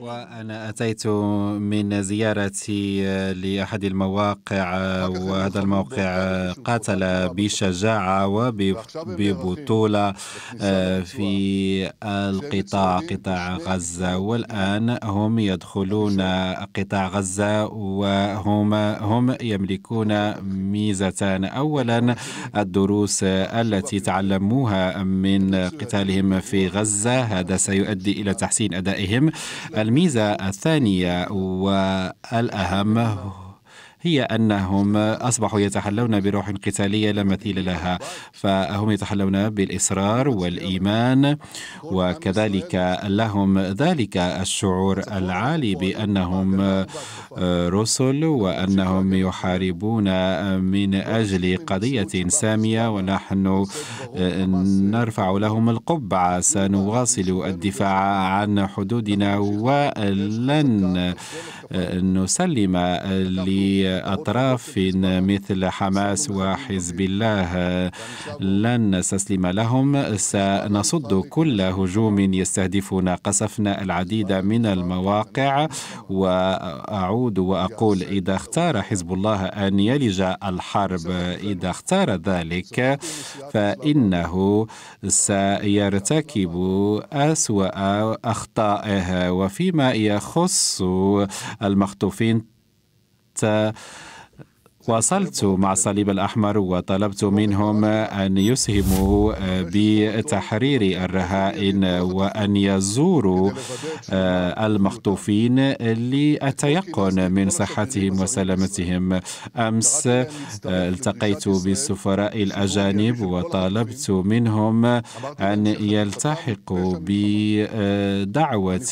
وأنا أتيت من زيارة آه, لأحد المواقع آه, وهذا الموقع آه, قاتل بشجاعة وببطولة في القطاع قطاع غزة والآن هم يدخلون قطاع غزة وهم هم يملكون ميزتان أولا الدروس التي تعلموها من قتالهم في غزة هذا سيؤدي إلى تحسين تحسين أدائهم الميزة الثانية والأهم هي أنهم أصبحوا يتحلون بروح قتالية لا مثيل لها فهم يتحلون بالإصرار والإيمان وكذلك لهم ذلك الشعور العالي بأنهم آه، رسل وأنهم يحاربون من أجل قضية سامية ونحن آه، نرفع لهم القبعة سنواصل الدفاع عن حدودنا ولن آه، نسلم ل أطراف مثل حماس وحزب الله لن نستسلم لهم سنصد كل هجوم يستهدفنا قصفنا العديد من المواقع وأعود وأقول إذا اختار حزب الله أن يلج الحرب إذا اختار ذلك فإنه سيرتكب أسوأ أخطائه وفيما يخص المخطوفين Uh. واصلت مع الصليب الأحمر وطلبت منهم أن يسهموا بتحرير الرهائن وأن يزوروا آه، المخطوفين للتيقن من صحتهم وسلامتهم أمس آه، التقيت بالسفراء الأجانب وطالبت منهم أن يلتحقوا بدعوة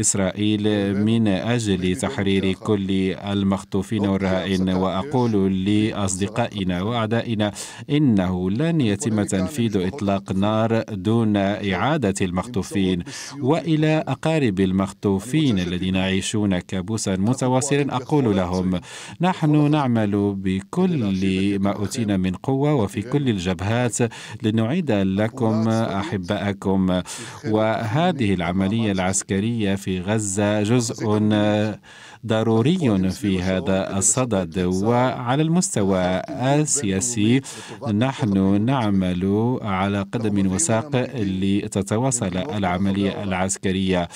إسرائيل من أجل تحرير كل المخطوفين والرهائن وأقول نقول لأصدقائنا وأعدائنا إنه لن يتم تنفيذ إطلاق نار دون إعادة المخطوفين وإلى أقارب المخطوفين الذين يعيشون كابوسا متواصلا أقول لهم نحن نعمل بكل ما أوتينا من قوة وفي كل الجبهات لنعيد لكم أحباءكم وهذه العملية العسكرية في غزة جزء ضروري في هذا الصدد وعلى المستوى السياسي نحن نعمل على قدم وساق لتتواصل العملية العسكرية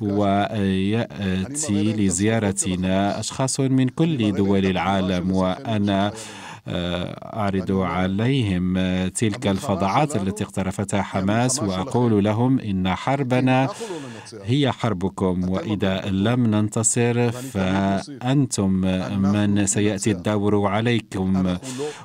ويأتي لزيارتنا أشخاص من كل دول العالم وأنا أعرض عليهم تلك الفضاعات التي اقترفتها حماس وأقول لهم إن حربنا هي حربكم وإذا لم ننتصر فأنتم من سيأتي الدور عليكم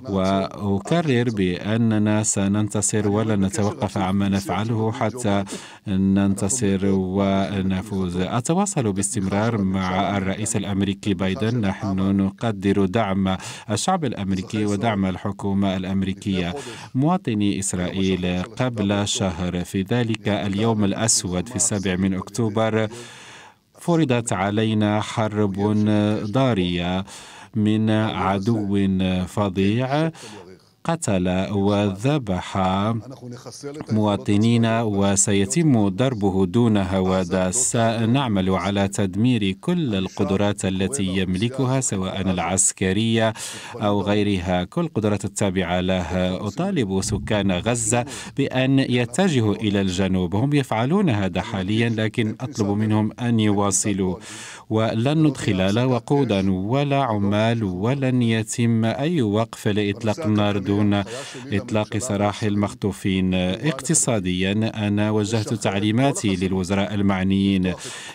وأكرر بأننا سننتصر ولن نتوقف عما نفعله حتى ننتصر ونفوز أتواصل باستمرار مع الرئيس الأمريكي بايدن نحن نقدر دعم الشعب الأمريكي الأمريكي ودعم الحكومة الأمريكية مواطني إسرائيل قبل شهر في ذلك اليوم الأسود في السابع من أكتوبر فرضت علينا حرب ضارية من عدو فظيع قتل وذبح مواطنين وسيتم ضربه دون هواده سنعمل على تدمير كل القدرات التي يملكها سواء العسكرية أو غيرها كل القدرات التابعة له أطالب سكان غزة بأن يتجهوا إلى الجنوب هم يفعلون هذا حاليا لكن أطلب منهم أن يواصلوا ولن ندخل لا وقودا ولا عمال ولن يتم أي وقف لإطلاق النار دون إطلاق سراح المخطوفين اقتصاديا أنا وجهت تعليماتي للوزراء المعنيين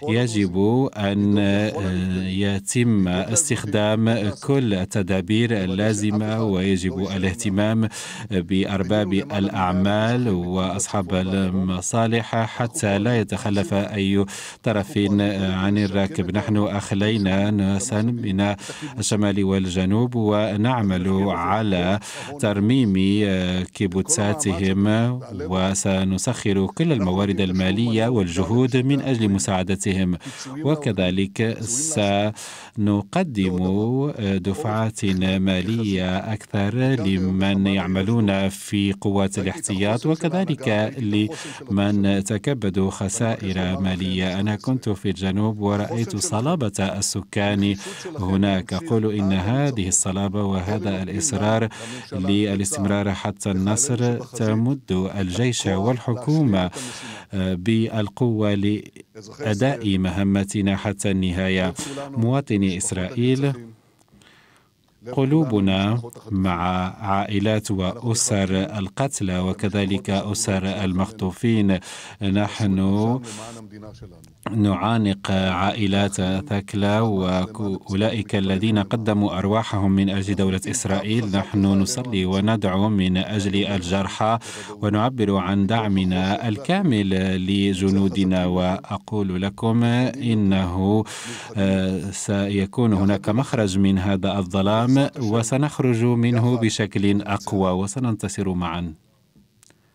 يجب أن آه، يتم استخدام كل التدابير اللازمة ويجب الاهتمام بأرباب الأعمال وأصحاب المصالح حتى لا يتخلف أي طرف عن الراكب نحن أخلينا ناسا من الشمال والجنوب ونعمل على ترميم آه، كيبوتساتهم وسنسخر كل الموارد المالية والجهود من أجل مساعدتهم وكذلك سنقدم آه، دفعات مالية أكثر لمن يعملون في قوات الاحتياط وكذلك لمن تكبدوا خسائر مالية أنا كنت في الجنوب ورأيت صلابة السكان هناك أقول إن هذه الصلابة وهذا الإصرار بالاستمرار حتى النصر تمد الجيش والحكومة آه، بالقوة لأداء مهمتنا حتى النهاية مواطني إسرائيل قلوبنا مع عائلات وأسر القتلى وكذلك أسر المخطوفين نحن نعانق عائلات ثكلى وأولئك الذين قدموا أرواحهم من أجل دولة إسرائيل نحن نصلي وندعو من أجل الجرحى ونعبر عن دعمنا الكامل لجنودنا وأقول لكم إنه آه، سيكون هناك مخرج من هذا الظلام وسنخرج منه بشكل اقوى وسننتصر معا